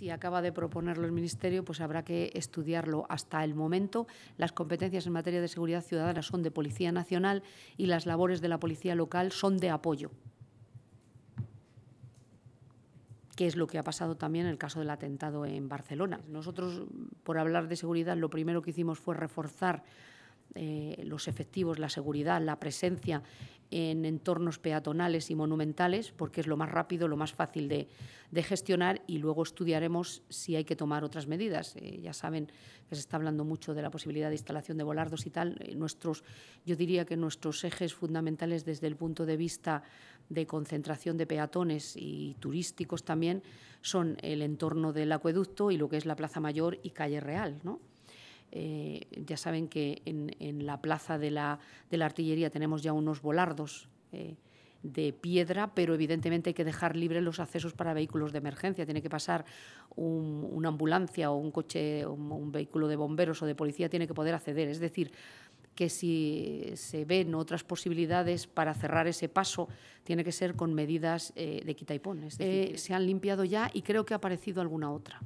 si acaba de proponerlo el Ministerio, pues habrá que estudiarlo. Hasta el momento, las competencias en materia de seguridad ciudadana son de Policía Nacional y las labores de la Policía Local son de apoyo, que es lo que ha pasado también en el caso del atentado en Barcelona. Nosotros, por hablar de seguridad, lo primero que hicimos fue reforzar eh, los efectivos, la seguridad, la presencia en entornos peatonales y monumentales, porque es lo más rápido, lo más fácil de, gestionar y luego estudiaremos si hay que tomar otras medidas. Eh, ya saben que se está hablando mucho de la posibilidad de instalación de volardos y tal. Eh, nuestros, yo diría que nuestros ejes fundamentales desde el punto de vista de concentración de peatones y turísticos también son el entorno del acueducto y lo que es la Plaza Mayor y Calle Real, eh, ya saben que en, la plaza de la, artillería tenemos ya unos volardos eh, de piedra, pero evidentemente hay que dejar libres los accesos para vehículos de emergencia. Tiene que pasar una ambulancia o un coche, un, un vehículo de bomberos o de policía, tiene que poder acceder. Es decir, que si se ven otras posibilidades para cerrar ese paso, tiene que ser con medidas eh, de quita y pon. se han limpiado ya y creo que ha aparecido alguna otra.